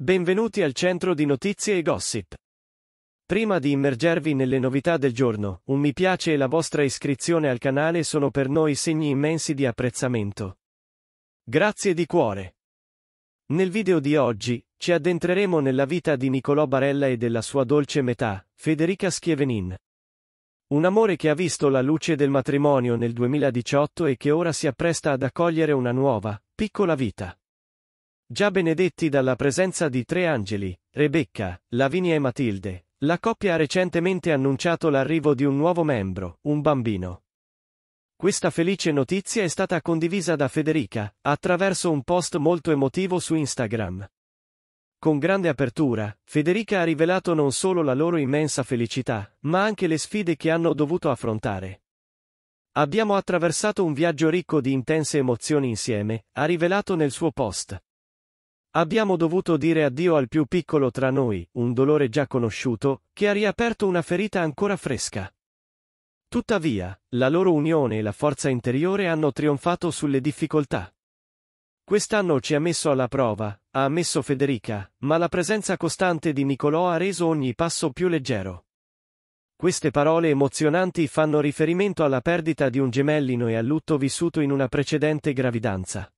Benvenuti al centro di notizie e gossip. Prima di immergervi nelle novità del giorno, un mi piace e la vostra iscrizione al canale sono per noi segni immensi di apprezzamento. Grazie di cuore. Nel video di oggi, ci addentreremo nella vita di Nicolò Barella e della sua dolce metà, Federica Schievenin. Un amore che ha visto la luce del matrimonio nel 2018 e che ora si appresta ad accogliere una nuova, piccola vita. Già benedetti dalla presenza di tre angeli, Rebecca, Lavinia e Matilde, la coppia ha recentemente annunciato l'arrivo di un nuovo membro, un bambino. Questa felice notizia è stata condivisa da Federica, attraverso un post molto emotivo su Instagram. Con grande apertura, Federica ha rivelato non solo la loro immensa felicità, ma anche le sfide che hanno dovuto affrontare. Abbiamo attraversato un viaggio ricco di intense emozioni insieme, ha rivelato nel suo post. Abbiamo dovuto dire addio al più piccolo tra noi, un dolore già conosciuto, che ha riaperto una ferita ancora fresca. Tuttavia, la loro unione e la forza interiore hanno trionfato sulle difficoltà. Quest'anno ci ha messo alla prova, ha ammesso Federica, ma la presenza costante di Nicolò ha reso ogni passo più leggero. Queste parole emozionanti fanno riferimento alla perdita di un gemellino e al lutto vissuto in una precedente gravidanza.